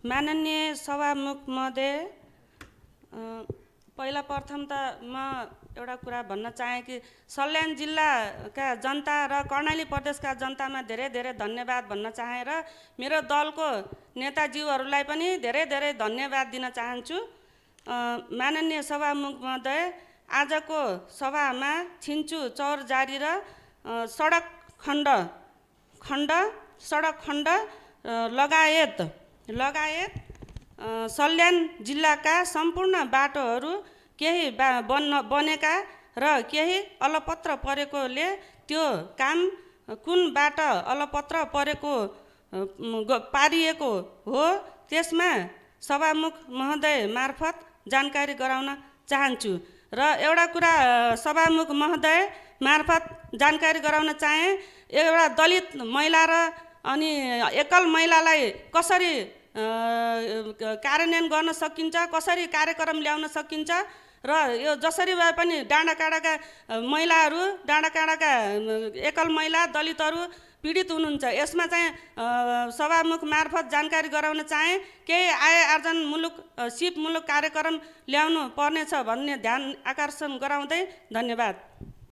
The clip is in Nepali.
माननीय सभामुख महोदय पहिला प्रथम त म एउटा कुरा भन्न चाहेँ कि सल्यान जिल्लाका जनता र कर्णाली प्रदेशका जनतामा धेरै धेरै धन्यवाद भन्न चाहेँ र मेरो दलको नेताज्यूहरूलाई पनि धेरै धेरै धन्यवाद दिन चाहन्छु माननीय सभामुख महोदय आजको सभामा छिन्चु चौर जारी र सडक खण्ड खण्ड सडक खण्ड लगायत लगायत सल्यान जिल्लाका सम्पूर्ण बाटोहरू केही बा बन्न बनेका र केही अलपत्र परेकोले त्यो काम कुन बाट अलपत्र परेको पारिएको हो त्यसमा सभामुख महोदय मार्फत जानकारी गराउन चाहन्छु र एउटा कुरा सभामुख महोदय मार्फत जानकारी गराउन चाहे एउटा दलित महिला र अनि एकल महिलालाई कसरी कार्यान्वयन गर्न सकिन्छ कसरी कार्यक्रम ल्याउन सकिन्छ र यो जसरी भए पनि डाँडा काँडाका महिलाहरू डाँडा काँडाका एकल महिला दलितहरू पीडित हुनुहुन्छ यसमा चाहिँ सभामुख मार्फत जानकारी गराउन चाहे केही आय आर्जन मुलुक सिप मुलुक कार्यक्रम ल्याउनु पर्नेछ भन्ने ध्यान आकर्षण गराउँदै धन्यवाद